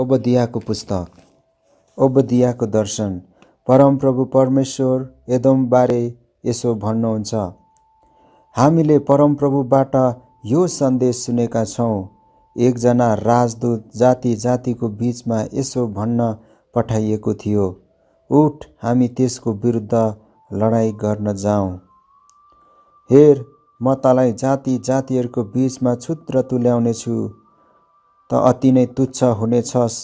ओबदियाको पुस्तक ओबदियाको दर्शन परमप्रभु परमेश्वर एदमबारे यसो भन्नुहुन्छ हामीले परमप्रभुबाट यो सन्देश सुनेका छौँ एकजना राजदूत जाति जातिको बिचमा यसो भन्न पठाइएको थियो उठ हामी त्यसको विरुद्ध लडाइँ गर्न जाउँ हेर म तलाई जाति जातिहरूको बिचमा छुत्र तुल्याउनेछु त अति नै तुच्छ हुनेछस्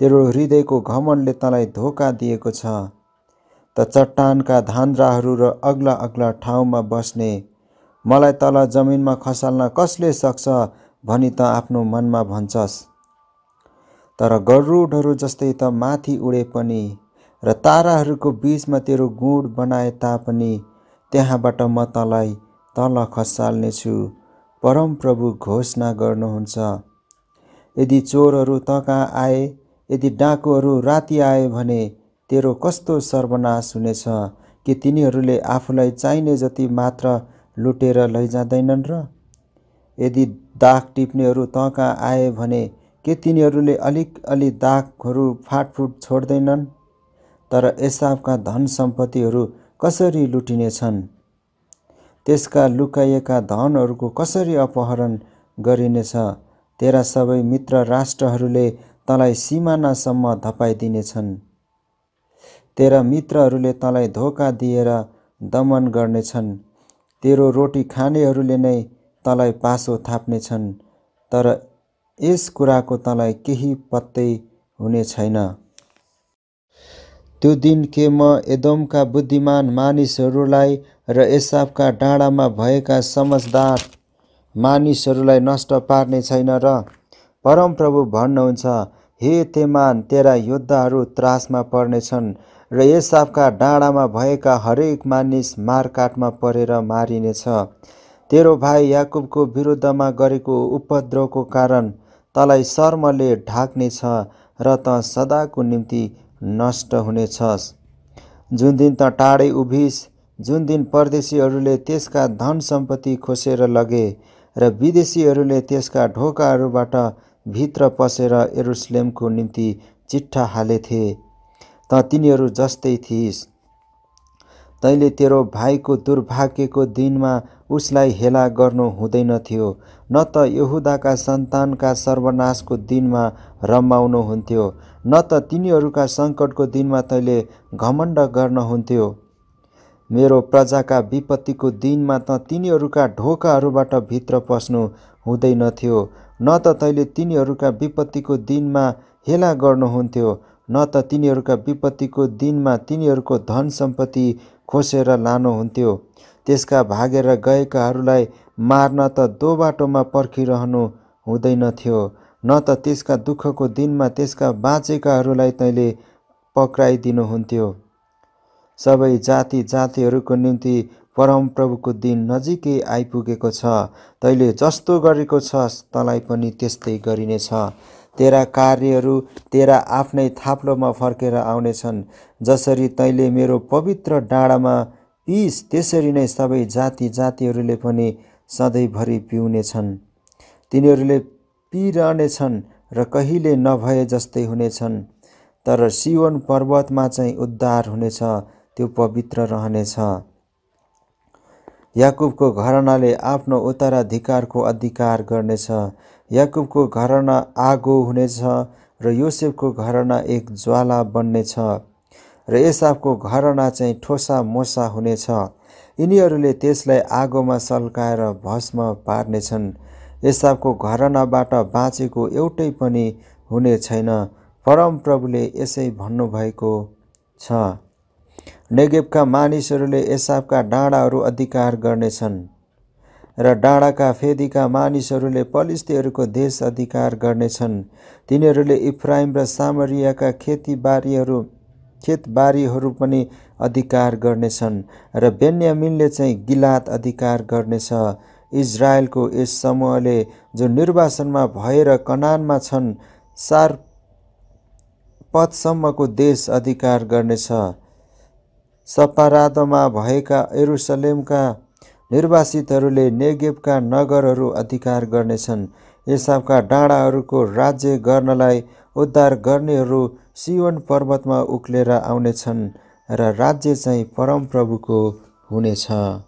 तेरो हृदयको घमनले तँलाई धोका दिएको छ त चट्टानका धान्द्राहरू र अग्ला अग्ला ठाउँमा बस्ने मलाई तल जमिनमा खसाल्न कसले सक्छ भनी त आफ्नो मनमा भन्छस् तर गरुडहरू जस्तै त माथि उडे पनि र ताराहरूको बिचमा तेरो गुड बनाए तापनि त्यहाँबाट म तँलाई तल खसाल्नेछु परमप्रभु घोषणा गर्नुहुन्छ यदि चोरहरू त आए यदि डाकुहरू राति आए भने तेरो कस्तो सर्वनाश हुनेछ कि तिनीहरूले आफूलाई चाहिने जति मात्र लुटेर लैजाँदैनन् र यदि दाग टिप्नेहरू त कहाँ आए भने के तिनीहरूले अलिक अलि दागहरू फाटफुट छोड्दैनन् तर एसाबका धन सम्पत्तिहरू कसरी लुटिनेछन् त्यसका लुकाइएका धनहरूको कसरी अपहरण गरिनेछ तेरा सबै मित्र राष्ट्रहरूले तँलाई सिमानासम्म धपाइदिनेछन् तेरा मित्रहरूले तँलाई धोका दिएर दमन गर्नेछन् तेरो रोटी खानेहरूले नै तँलाई पासो थाप्नेछन् तर यस कुराको तँलाई केही पत्तै हुने छैन त्यो दिन के म एदोमका बुद्धिमान मानिसहरूलाई र एसाबका डाँडामा भएका समझदार मानिसहरूलाई नष्ट पार्ने छैन र परमप्रभु भन्नुहुन्छ हे तेमान तेरा योद्धाहरू त्रासमा पर्नेछन् र आफका डाँडामा भएका हरेक मानिस मारकाटमा परेर मारिनेछ तेरो भाइ याकुबको विरुद्धमा गरेको उपद्रवको कारण तँलाई शर्मले ढाक्नेछ र त सदाको निम्ति नष्ट हुनेछस् जुन दिन त टाढै उभिस जुन दिन परदेशीहरूले त्यसका धन सम्पत्ति खोसेर लगे र विदेशीहरूले त्यसका ढोकाहरूबाट भित्र पसेर एरुसलेमको निम्ति चिट्ठा हालेथे त तिनीहरू जस्तै थिइस् तैँले तेरो भाइको दुर्भाग्यको दिनमा उसलाई हेला गर्नु हुँदैन थियो न त यहुदाका सन्तानका सर्वनाशको दिनमा रमाउनु हुन्थ्यो न त तिनीहरूका सङ्कटको दिनमा तैँले घमण्ड गर्न हुन्थ्यो मेरो प्रजाका विपत्तिको दिनमा त तिनीहरूका ढोकाहरूबाट भित्र पस्नु हुँदैनथ्यो न त तैँले तिनीहरूका विपत्तिको दिनमा हेला गर्नुहुन्थ्यो न त तिनीहरूका विपत्तिको दिनमा तिनीहरूको धन सम्पत्ति खोसेर लानुहुन्थ्यो त्यसका भागेर गएकाहरूलाई मार्न त दोबाटोमा पर्खिरहनु हुँदैनथ्यो न त त्यसका दुःखको दिनमा त्यसका बाँचेकाहरूलाई तैँले पक्राइदिनुहुन्थ्यो सबै जाति जातिहरूको निम्ति परमप्रभुको दिन नजिकै आइपुगेको छ तैँले जस्तो गरेको छ तँलाई पनि त्यस्तै गरिनेछ तेरा कार्यहरू तेरा आफ्नै थाप्लोमा फर्केर आउनेछन् जसरी तैँले मेरो पवित्र डाँडामा पिस त्यसरी नै सबै जाति जातिहरूले पनि सधैँभरि पिउनेछन् तिनीहरूले पिइरहनेछन् र कहिले नभए जस्तै हुनेछन् तर सिवन पर्वतमा चाहिँ उद्धार हुनेछ त्यो पवित्र रहनेछ याकुबको घरनाले आफ्नो उत्तराधिकारको अधिकार गर्नेछ याकुबको घरना आगो हुनेछ र योसेफको घरना एक ज्वाला बन्नेछ र एसाफको घरना चाहिँ ठोसा मोसा हुनेछ यिनीहरूले त्यसलाई आगोमा सल्काएर भस्म पार्नेछन् एसाफको घरनाबाट बाँचेको एउटै पनि हुने छैन परमप्रभुले यसै भन्नुभएको छ नेगेबका मानिसहरूले एसाबका डाँडाहरू अधिकार गर्नेछन् र डाँडाका फेदीका मानिसहरूले पलिस्तीहरूको देश अधिकार गर्नेछन् तिनीहरूले इफ्राइम र सामरियाका खेतीबारीहरू खेतबारीहरू पनि अधिकार गर्नेछन् र बेन्यामिनले चाहिँ गिलात अधिकार गर्नेछ इजरायलको यस समूहले जो निर्वासनमा भएर कनानमा छन् सार पदसम्मको देश अधिकार गर्नेछ सपारादमा भएका एरुसलेमका निर्वासितहरूले नेगेबका नगरहरू अधिकार गर्नेछन् एसाबका डाँडाहरूको राज्य गर्नलाई उद्धार गर्नेहरू सिवन पर्वतमा उक्लेर आउनेछन् र राज्य चाहिँ परमप्रभुको हुनेछ